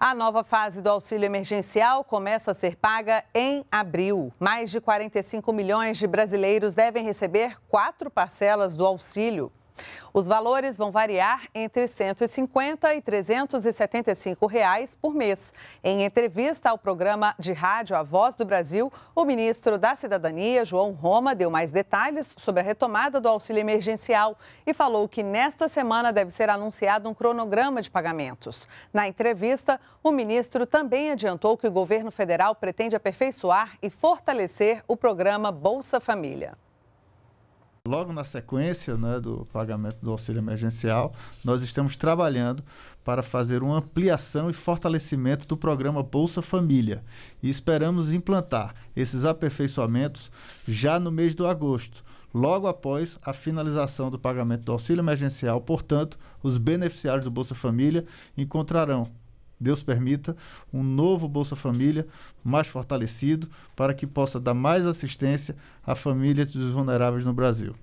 A nova fase do auxílio emergencial começa a ser paga em abril. Mais de 45 milhões de brasileiros devem receber quatro parcelas do auxílio. Os valores vão variar entre 150 e 375 reais por mês. Em entrevista ao programa de rádio A Voz do Brasil, o ministro da Cidadania, João Roma, deu mais detalhes sobre a retomada do auxílio emergencial e falou que nesta semana deve ser anunciado um cronograma de pagamentos. Na entrevista, o ministro também adiantou que o governo federal pretende aperfeiçoar e fortalecer o programa Bolsa Família logo na sequência né, do pagamento do auxílio emergencial, nós estamos trabalhando para fazer uma ampliação e fortalecimento do programa Bolsa Família e esperamos implantar esses aperfeiçoamentos já no mês de agosto, logo após a finalização do pagamento do auxílio emergencial. Portanto, os beneficiários do Bolsa Família encontrarão Deus permita, um novo Bolsa Família mais fortalecido para que possa dar mais assistência à família dos vulneráveis no Brasil.